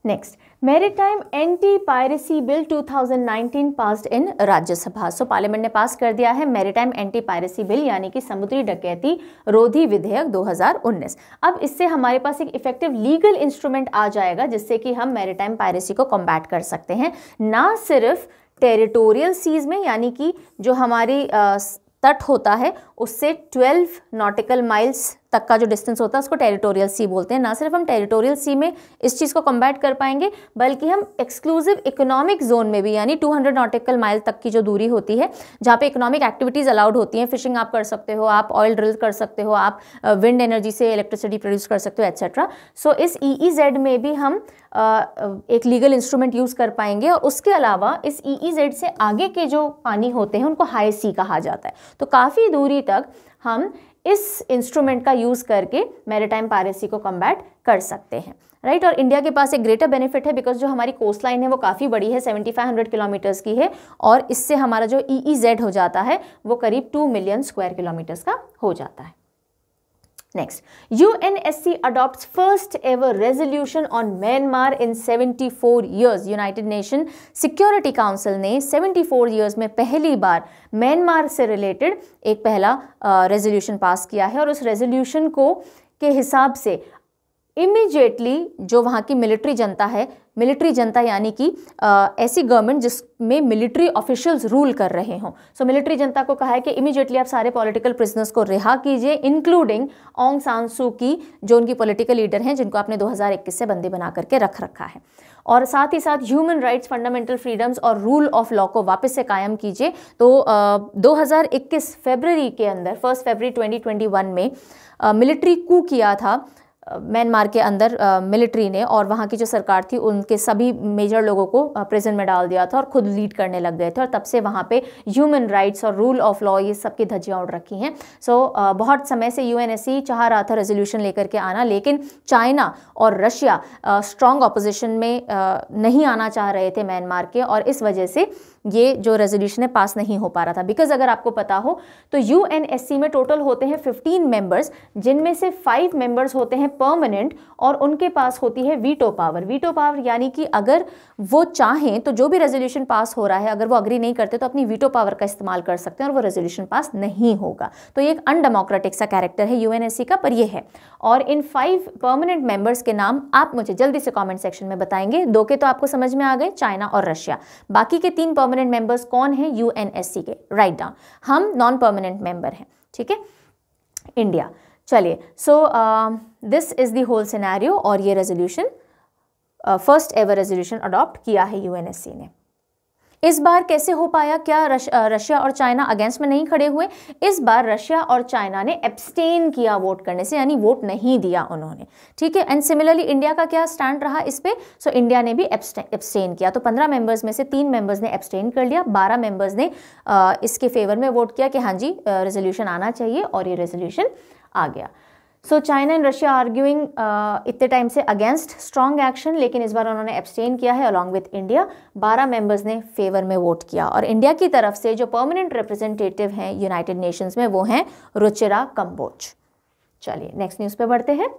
Speaker 1: next maritime anti piracy bill 2019 passed in Rajya Sabha so parliament ने पास कर दिया है मैरीटाइम एंटी पायरेसी बिल यानी कि समुद्री डकैती रोधी विधेयक 2019 अब इससे हमारे पास एक इफेक्टिव लीगल इंस्ट्रूमेंट आ जाएगा जिससे कि हम मैरीटाइम पायरेसी को कॉम्बैट कर सकते हैं ना सिर्फ टेरिटोरियल सीज में यानी कि जो हमारी आ, तट होता है उससे 12 नॉटिकल माइल्स तक का जो डिस्टेंस होता है उसको टेरिटोरियल सी बोलते हैं ना सिर्फ हम टेरिटोरियल सी में इस चीज़ को कम्बैट कर पाएंगे बल्कि हम एक्सक्लूसिव इकोनॉमिक जोन में भी यानी 200 नॉटिकल माइल तक की जो दूरी होती है जहाँ पे इकोनॉमिक एक्टिविटीज़ अलाउड होती हैं फिशिंग आप कर सकते हो आप ऑयल ड्रिल कर सकते हो आप विंड एनर्जी से इलेक्ट्रिसिटी प्रोड्यूस कर सकते हो एक्सेट्रा सो so, इस ई e e में भी हम एक लीगल इंस्ट्रूमेंट यूज़ कर पाएंगे और उसके अलावा इस ई e से आगे के जो पानी होते हैं उनको हाई सी कहा जाता है तो काफ़ी दूरी तक हम इस इंस्ट्रूमेंट का यूज़ करके मैरिटाइम पायरेसी को कम्बैट कर सकते हैं राइट right? और इंडिया के पास एक ग्रेटर बेनिफिट है बिकॉज जो हमारी कोस्ट लाइन है वो काफ़ी बड़ी है 7500 किलोमीटर्स की है और इससे हमारा जो ई e जेड e हो जाता है वो करीब 2 मिलियन स्क्वायर किलोमीटर्स का हो जाता है next U N S C UNSC first ever resolution on Myanmar in in four years United Nation Security Council ने सेवेंटी फोर ईयर्स में पहली बार म्यांमार से रिलेटेड एक पहला रेजोल्यूशन पास किया है और उस रेजोल्यूशन को के हिसाब से इमीजिएटली जो वहाँ की मिलिट्री जनता है मिलिट्री जनता यानी कि ऐसी गवर्नमेंट जिसमें मिलिट्री ऑफिशियल्स रूल कर रहे हों सो मिलिट्री जनता को कहा है कि इमीजिएटली आप सारे पॉलिटिकल प्रिजनर्स को रिहा कीजिए इंक्लूडिंग ओंग सांसू की जो उनकी पॉलिटिकल लीडर हैं जिनको आपने 2021 से बंदी बना करके रख रखा है और साथ ही साथ ह्यूमन राइट्स फंडामेंटल फ्रीडम्स और रूल ऑफ लॉ को वापस से कायम कीजिए तो आ, 2021 फरवरी के अंदर फर्स्ट फरवरी 2021 में मिलिट्री कू किया था म्यांमार के अंदर मिलिट्री ने और वहाँ की जो सरकार थी उनके सभी मेजर लोगों को प्रिजन में डाल दिया था और खुद लीड करने लग गए थे और तब से वहाँ पे ह्यूमन राइट्स और रूल ऑफ लॉ ये सब की धज्जियाँ उड़ रखी हैं सो so, बहुत समय से यू चाह रहा था रेजोल्यूशन लेकर के आना लेकिन चाइना और रशिया स्ट्रॉन्ग अपोजिशन में नहीं आना चाह रहे थे म्यांमार के और इस वजह से ये जो रेजोल्यूशन है पास नहीं हो पा रहा था बिकॉज अगर आपको पता हो तो यू में टोटल होते हैं फिफ्टीन मेंबर्स जिनमें से फाइव मेंबर्स होते हैं परमानेंट और उनके पास होती है वीटो पावर वीटो पावर यानी कि अगर वो चाहें तो जो भी रेजोल्यूशन पास हो रहा है अगर वो अग्री नहीं करते तो अपनी वीटो पावर का इस्तेमाल कर सकते हैं और वो रेजोल्यूशन पास नहीं होगा तो ये एक अनडेमोक्रेटिक सा कैरेक्टर है यूएनएससी का पर ये है और इन फाइव परमानेंट मेंबर्स के नाम आप मुझे जल्दी से कमेंट सेक्शन में बताएंगे दो के तो आपको समझ में आ गए चाइना और रशिया बाकी के तीन परमानेंट परमानेंट मेंबर्स कौन हैं यूएनएससी के राइट डाउन हम नॉन परमानेंट मेंबर हैं ठीक है इंडिया चलिए so this is the whole scenario और ये resolution first ever resolution adopt किया है यूएनएससी ने इस बार कैसे हो पाया क्या रश, रशिया और चाइना अगेंस्ट में नहीं खड़े हुए इस बार रशिया और चाइना ने एब्सटेन किया वोट करने से यानी वोट नहीं दिया उन्होंने ठीक है एंड सिमिलरली इंडिया का क्या स्टैंड रहा इस पर सो इंडिया ने भी एब्सटेन किया तो पंद्रह मेंबर्स में से तीन मेंबर्स ने एब्सटेन कर लिया बारह मेंबर्स ने इसके फेवर में वोट किया कि हाँ जी रेजोल्यूशन आना चाहिए और ये रेजोल्यूशन आ गया so China and Russia arguing इतने टाइम से अगेंस्ट स्ट्रॉन्ग एक्शन लेकिन इस बार उन्होंने एब्सटेन किया है अलॉन्ग विथ इंडिया बारह मेंबर्स ने फेवर में वोट किया और इंडिया की तरफ से जो परमानेंट रिप्रेजेंटेटिव हैं यूनाइटेड नेशंस में वो हैं रुचिरा कम्बोज चलिए नेक्स्ट न्यूज़ पे बढ़ते हैं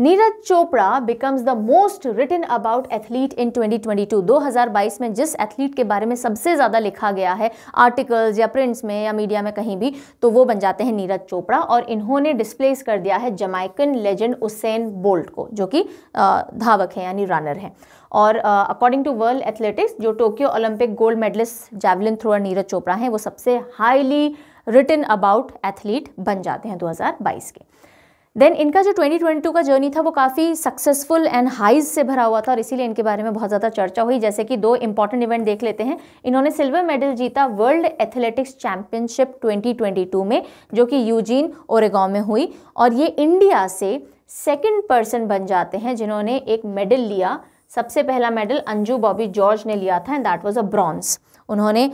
Speaker 1: Neeraj Chopra becomes the most written about athlete in 2022 2022 में जिस एथलीट के बारे में सबसे ज़्यादा लिखा गया है आर्टिकल्स या प्रिंट्स में या मीडिया में कहीं भी तो वो बन जाते हैं नीरज चोपड़ा और इन्होंने डिस्प्लेस कर दिया है जमाइकन लेजेंड उसेन बोल्ट को जो कि धावक है यानी रनर है और अकॉर्डिंग टू वर्ल्ड एथलेटिक्स जो Tokyo Olympic gold medalist javelin thrower Neeraj Chopra हैं वो सबसे हाईली रिटन अबाउट एथलीट बन जाते हैं 2022 के देन इनका जो 2022 का जर्नी था वो काफ़ी सक्सेसफुल एंड हाइज से भरा हुआ था और इसीलिए इनके बारे में बहुत ज़्यादा चर्चा हुई जैसे कि दो इंपॉर्टेंट इवेंट देख लेते हैं इन्होंने सिल्वर मेडल जीता वर्ल्ड एथलेटिक्स चैंपियनशिप 2022 में जो कि यूजीन ओरेगॉन में हुई और ये इंडिया से सेकेंड पर्सन बन जाते हैं जिन्होंने एक मेडल लिया सबसे पहला मेडल अंजू बॉबी जॉर्ज ने लिया था and that was a bronze उन्होंने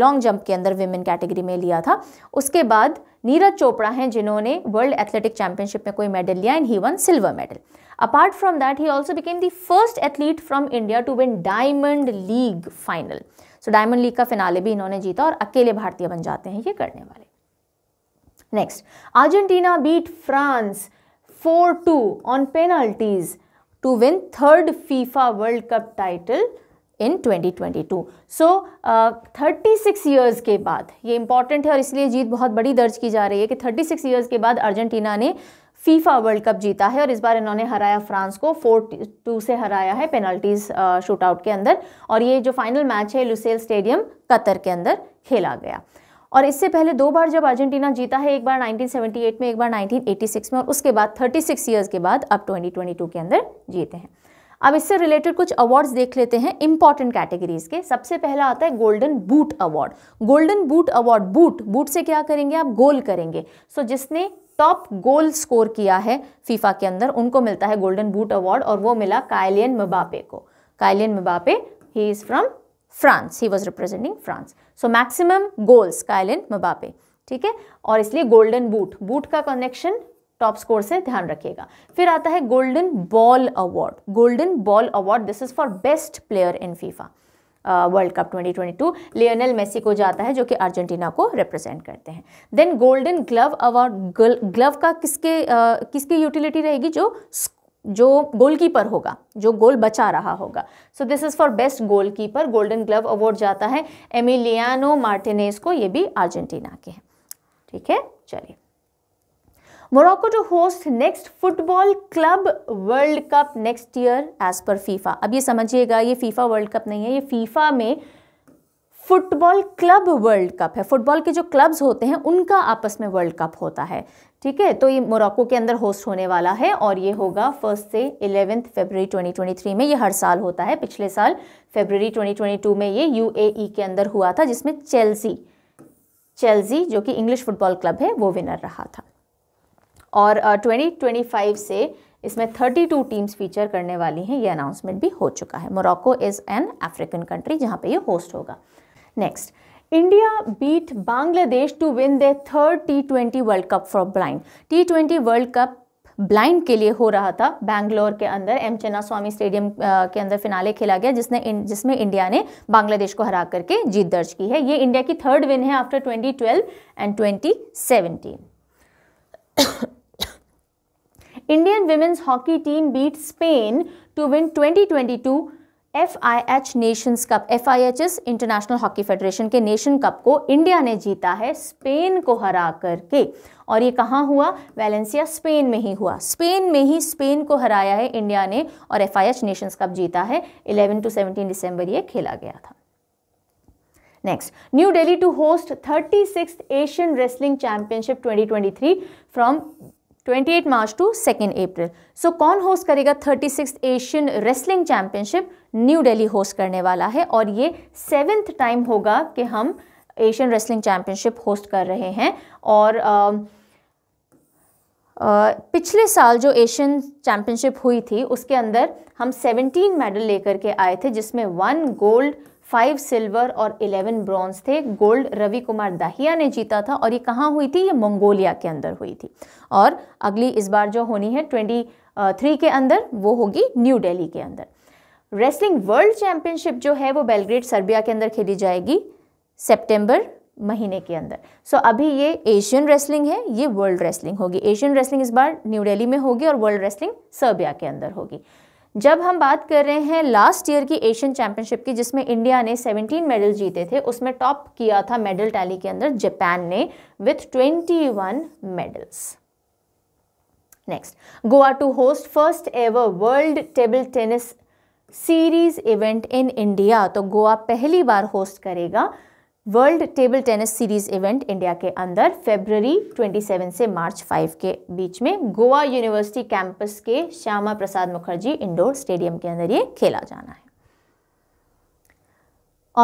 Speaker 1: लॉन्ग जंप के अंदर विमेन कैटेगरी में लिया था उसके बाद नीरज चोपड़ा हैं जिन्होंने वर्ल्ड एथलेटिक चैंपियनशिप में कोई मेडल लिया and he won silver medal apart from that he also became the first athlete from India to win diamond league final so diamond league का फिनाले भी इन्होंने जीता और अकेले भारतीय बन जाते हैं ये करने वाले next Argentina beat France four two on penalties to win third FIFA world cup title in 2022 so thirty six years के बाद ये इंपॉर्टेंट है और इसलिए जीत बहुत बड़ी दर्ज की जा रही है कि थर्टी सिक्स ईयर्स के बाद अर्जेंटीना ने फीफा वर्ल्ड कप जीता है और इस बार इन्होंने हराया फ्रांस को फोर टू से हराया है पेनल्टीज शूट आउट के अंदर और ये जो फाइनल मैच है लुसेल स्टेडियम कतर के अंदर खेला गया और इससे पहले दो बार जब अर्जेंटीना जीता है एक बार 1978 में एक बार 1986 में और उसके बाद 36 सिक्स ईयर्स के बाद अब 2022 के अंदर जीते हैं अब इससे रिलेटेड कुछ अवार्ड्स देख लेते हैं इंपॉर्टेंट कैटेगरीज के सबसे पहला आता है golden boot award golden boot award boot boot से क्या करेंगे आप गोल करेंगे सो so, जिसने टॉप गोल स्कोर किया है फीफा के अंदर उनको मिलता है गोल्डन बूट अवार्ड और वो मिला कायलियन मबापे को Kylian Mbappe he is from France he was representing France so maximum goals Kylian Mbappe ठीक है और इसलिए गोल्डन बूट बूट का कनेक्शन टॉप स्कोर से ध्यान रखिएगा फिर आता है golden ball award golden ball award this is for best player in FIFA world cup 2022 twenty Messi को जाता है जो कि अर्जेंटीना को रिप्रेजेंट करते हैं then golden glove award glove का किसके uh, किसकी यूटिलिटी रहेगी जो जो गोलकीपर होगा जो गोल बचा रहा होगा so this is for best goalkeeper golden glove award जाता है एमिलियानो मार्टिनेस को ये भी अर्जेंटीना के हैं ठीक है चलिए Morocco to host next football club world cup next year as per FIFA अब ये समझिएगा ये फीफा वर्ल्ड कप नहीं है ये फीफा में फुटबॉल क्लब वर्ल्ड कप है फुटबॉल के जो क्लब्स होते हैं उनका आपस में वर्ल्ड कप होता है ठीक है तो ये मोरक्को के अंदर होस्ट होने वाला है और ये होगा फर्स्ट से इलेवेंथ फेबररी 2023 में ये हर साल होता है पिछले साल फेबररी 2022 में ये यूएई e के अंदर हुआ था जिसमें चेल्सी चेल्सी जो कि इंग्लिश फुटबॉल क्लब है वो विनर रहा था और ट्वेंटी ट्वेंटी फाइव से इसमें थर्टी टू टीम्स फीचर करने वाली हैं ये अनाउंसमेंट भी हो चुका है Morocco is an African country जहाँ पर ये होस्ट होगा next India beat Bangladesh to win the third T twenty world cup for blind T twenty world cup blind के लिए हो रहा था बैंगलोर के अंदर एम चन्ना स्वामी स्टेडियम के अंदर फिनाले खेला गया जिसने इन, जिसमें इंडिया ने बांग्लादेश को हरा करके जीत दर्ज की है ये इंडिया की थर्ड विन है after 2012 and 2017 Indian women's hockey team beat Spain to win 2022 F nations cup F is international hockey federation के नेशन कप को इंडिया ने जीता है स्पेन को हरा करके और ये कहाँ हुआ वैलेंसिया स्पेन में ही हुआ स्पेन में ही स्पेन को हराया है इंडिया ने और एफ आई नेशंस कप जीता है 11 टू 17 दिसंबर ये खेला गया था Next, New Delhi to host 36th Asian Wrestling Championship 2023 from 28 March to second April so कौन होस्ट करेगा thirty Asian wrestling championship new Delhi host करने वाला है और ये सेवेंथ टाइम होगा कि हम एशियन रेसलिंग चैम्पियनशिप होस्ट कर रहे हैं और आ, आ, पिछले साल जो एशियन चैम्पियनशिप हुई थी उसके अंदर हम 17 मेडल लेकर के आए थे जिसमें वन गोल्ड फाइव सिल्वर और इलेवन ब्रॉन्ज थे गोल्ड रवि कुमार दाहिया ने जीता था और ये कहाँ हुई थी ये मंगोलिया के अंदर हुई थी और अगली इस बार जो होनी है ट्वेंटी थ्री के अंदर वो होगी न्यू दिल्ली के अंदर रेसलिंग वर्ल्ड चैम्पियनशिप जो है वो बेलग्रेड सर्बिया के अंदर खेली जाएगी सेप्टेम्बर महीने के अंदर सो so, अभी ये एशियन रेसलिंग है ये वर्ल्ड रेसलिंग होगी एशियन रेसलिंग इस बार न्यू दिल्ली में होगी और वर्ल्ड रेसलिंग सर्बिया के अंदर होगी जब हम बात कर रहे हैं लास्ट ईयर की एशियन चैंपियनशिप की जिसमें इंडिया ने 17 मेडल जीते थे उसमें टॉप किया था मेडल टैली के अंदर जापान ने with 21 medals next Goa to host first ever world table tennis series event in India तो गोवा पहली बार होस्ट करेगा world table tennis series event India के अंदर फेबररी 27 से मार्च 5 के बीच में गोवा यूनिवर्सिटी कैंपस के श्यामा प्रसाद मुखर्जी इंडोर स्टेडियम के अंदर ये खेला जाना है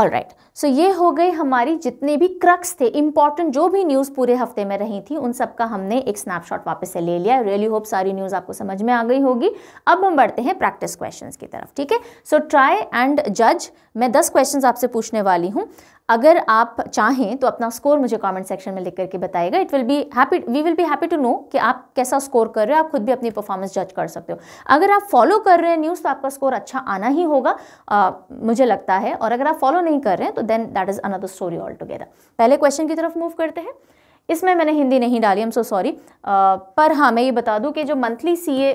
Speaker 1: ऑल राइट सो ये हो गई हमारी जितने भी क्रक्स थे इंपॉर्टेंट जो भी न्यूज़ पूरे हफ्ते में रही थी उन सब का हमने एक स्नैपशॉट वापस से ले लिया रियली होप सारी न्यूज़ आपको समझ में आ गई होगी अब हम बढ़ते हैं प्रैक्टिस क्वेश्चंस की तरफ ठीक है सो ट्राई एंड जज मैं दस क्वेश्चन आपसे पूछने वाली हूँ अगर आप चाहें तो अपना स्कोर मुझे कमेंट सेक्शन में लिख करके बताएगा it will be happy we will be happy to know कि आप कैसा स्कोर कर रहे हो आप खुद भी अपनी परफॉर्मेंस जज कर सकते हो अगर आप फॉलो कर रहे हैं न्यूज़ तो आपका स्कोर अच्छा आना ही होगा आ, मुझे लगता है और अगर आप फॉलो नहीं कर रहे हैं तो then that is another story all together पहले क्वेश्चन की तरफ मूव करते हैं इसमें मैंने हिंदी नहीं डाली एम सो सॉरी पर हाँ मैं ये बता दूँ कि जो मंथली सी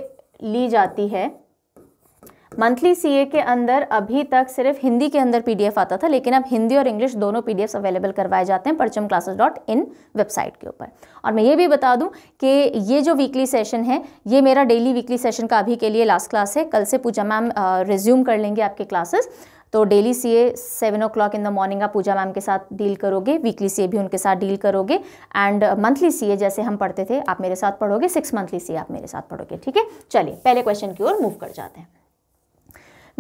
Speaker 1: ली जाती है मंथली सीए के अंदर अभी तक सिर्फ हिंदी के अंदर पीडीएफ आता था लेकिन अब हिंदी और इंग्लिश दोनों एफ अवेलेबल करवाए जाते हैं परचम क्लासेस डॉट इन वेबसाइट के ऊपर और मैं ये भी बता दूं कि ये जो वीकली सेशन है ये मेरा डेली वीकली सेशन का अभी के लिए लास्ट क्लास है कल से पूजा मैम रिज्यूम कर लेंगे आपके क्लासेस तो daily C A seven o'clock in the morning आप पूजा मैम के साथ डील करोगे वीकली सी ए भी उनके साथ डील करोगे एंड मंथली सी ए जैसे हम पढ़ते थे आप मेरे साथ पढ़ोगे सिक्स मंथली सी ए आप मेरे साथ पढ़ोगे ठीक है चलिए पहले क्वेश्चन की ओर मूव कर जाते हैं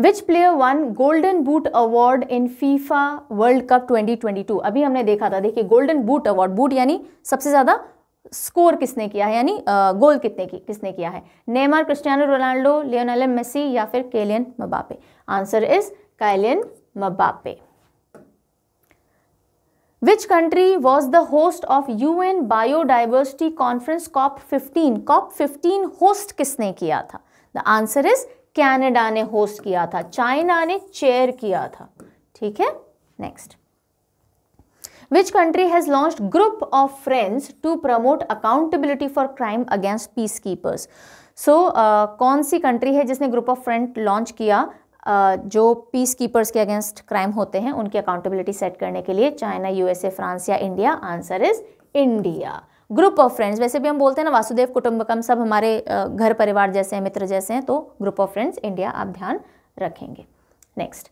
Speaker 1: which player won golden boot award in FIFA world cup 2022 अभी हमने देखा था देखिए गोल्डन बूट अवार्ड बूट यानी सबसे ज़्यादा स्कोर किसने किया है यानी गोल कितने की किसने किया है Neymar Cristiano Ronaldo Lionel Messi या फिर Kylian Mbappe answer is Kylian Mbappe Which country was the host of UN Biodiversity Conference COP15? COP15 host किसने किया था द आंसर इज कैनेडा ने होस्ट किया था चाइना ने चेयर किया था ठीक है next which country has launch group of friends to promote accountability for crime against peace keepers so कौन सी कंट्री है जिसने ग्रुप ऑफ फ्रेंड लॉन्च किया uh, जो पीस कीपर्स के अगेंस्ट क्राइम होते हैं उनकी अकाउंटेबिलिटी सेट करने के लिए चाइना यूएसए फ्रांस या India answer is India group of friends वैसे भी हम बोलते हैं ना वासुदेव कुटुंबकम सब हमारे घर परिवार जैसे हैं मित्र जैसे हैं तो ग्रुप ऑफ फ्रेंड्स इंडिया आप ध्यान रखेंगे next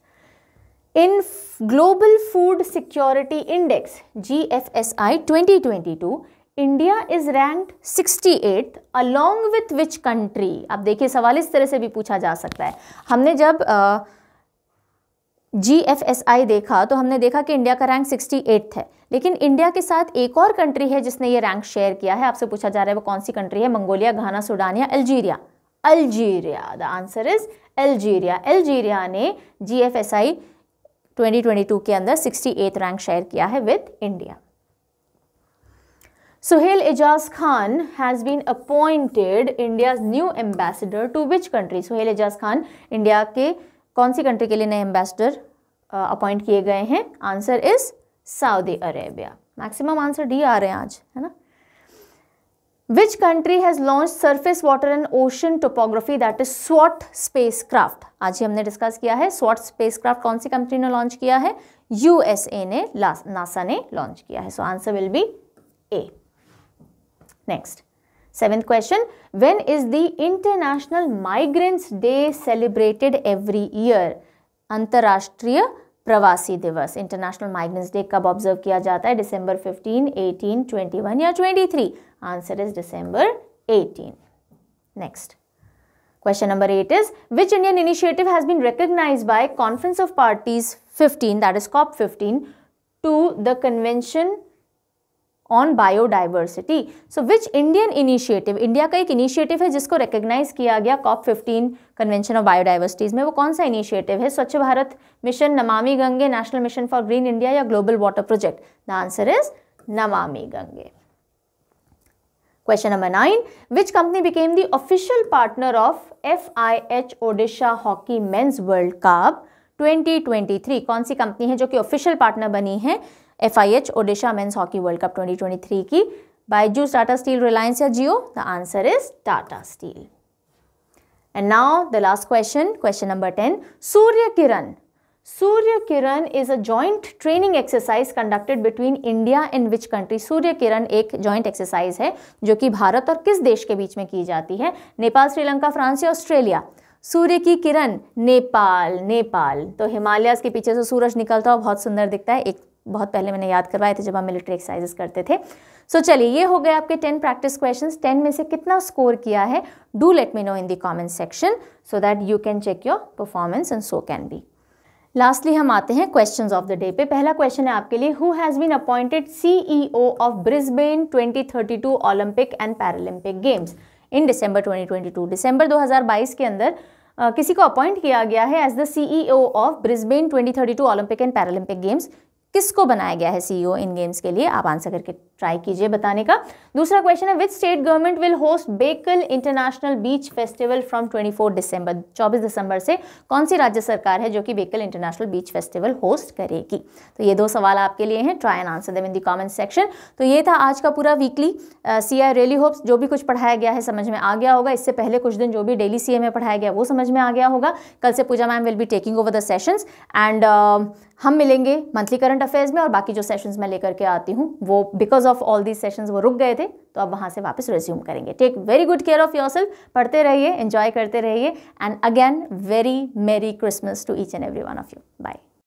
Speaker 1: in global food security index G F S I twenty twenty two India is ranked at along with which country आप देखिए सवाल इस तरह से भी पूछा जा सकता है हमने जब uh, जी देखा तो हमने देखा कि इंडिया का रैंक सिक्सटी है लेकिन इंडिया के साथ एक और कंट्री है जिसने ये रैंक शेयर किया है आपसे पूछा जा रहा है वो कौन सी कंट्री है मंगोलिया घाना सूडान या Algeria Algeria the answer is Algeria Algeria ने जी 2022 के अंदर 68 रैंक शेयर किया है with India Suhel Ejaz Khan has been appointed India new ambassador to which country Suhel Ejaz Khan India के कौन सी कंट्री के लिए नए एम्बेसडर अपॉइंट किए गए हैं answer is Saudi Arabia maximum answer D आ रहे हैं आज है ना which country has launch surface water and ocean topography that is स्वॉट स्पेस क्राफ्ट आज ही हमने डिस्कस किया है स्वॉट स्पेस क्राफ्ट कौन सी कंपनी ने लॉन्च किया है यूएसए ने नासा ने लॉन्च किया है so answer will be A next seventh question when is the international migrants day celebrated every year अंतर्राष्ट्रीय प्रवासी दिवस इंटरनेशनल माइग्रेंट्स डे कब ऑब्जर्व किया जाता है डिसंबर 15, 18, 21 या 23? Answer is December 18. Next question number eight is which Indian initiative has been recognize by conference of parties 15, that is COP 15, to the convention on biodiversity so which Indian initiative India का एक initiative है जिसको recognize किया गया COP fifteen convention of biodiversities में वो कौन सा इनिशिएटिव है स्वच्छ Bharat mission Namami Gange national mission for green India या global water project the answer is Namami Gange Question number 9. Which partner of F I H Odisha hockey men's world cup twenty twenty 2023? कौन सी company है जो कि ऑफिशियल पार्टनर बनी है F I H Odisha men's hockey world cup 2023 की Byju's Tata steel Reliance या Jio the answer is Tata steel and now the last question question number ten Surya Kiran Surya Kiran is a joint training exercise conducted between India and which country Surya Kiran एक joint exercise है जो कि भारत और किस देश के बीच में की जाती है नेपाल श्रीलंका फ्रांस या ऑस्ट्रेलिया सूर्य की किरण नेपाल नेपाल तो हिमालयस के पीछे से सूरज निकलता है बहुत सुंदर दिखता है एक बहुत पहले मैंने याद करवाए थे जब हम मिलिट्री एक्सरसाइजेस करते थे सो so, चलिए ये हो गए आपके टेन प्रैक्टिस क्वेश्चन टेन में से कितना स्कोर किया है do let me know in the comment section so that you can check your performance and so can be lastly हम आते हैं क्वेश्चंस ऑफ द डे पे पहला क्वेश्चन है आपके लिए who has been appointed CEO of Brisbane 2032 Olympic and Paralympic games in December 2022 दिसंबर 2022 के अंदर Uh, किसी को अपॉइंट किया गया है as the CEO of Brisbane 2032 Olympic and Paralympic games किसको बनाया गया है सीईओ इन गेम्स के लिए आप आंसर करके ट्राई कीजिए बताने का दूसरा क्वेश्चन है which state government will host Bekal international beach festival from 24 दिसंबर 24 दिसंबर से कौन सी राज्य सरकार है जो कि बेकल इंटरनेशनल बीच फेस्टिवल होस्ट करेगी तो ये दो सवाल आपके लिए हैं try and answer them in the comment section तो ये था आज का पूरा वीकली सी आई रेली होप्स जो भी कुछ पढ़ाया गया है समझ में आ गया होगा इससे पहले कुछ दिन जो भी डेली सी में पढ़ाया गया वो समझ में आ गया होगा कल से Pooja ma'am will be taking over the session and हम मिलेंगे मंथली करंट अफेयर्स में और बाकी जो सेशंस मैं लेकर के आती हूँ वो because of all these sessions वो रुक गए थे तो अब वहाँ से वापस रेज्यूम करेंगे take very good care of yourself पढ़ते रहिए इन्जॉय करते रहिए and again very merry Christmas to each and every one of you bye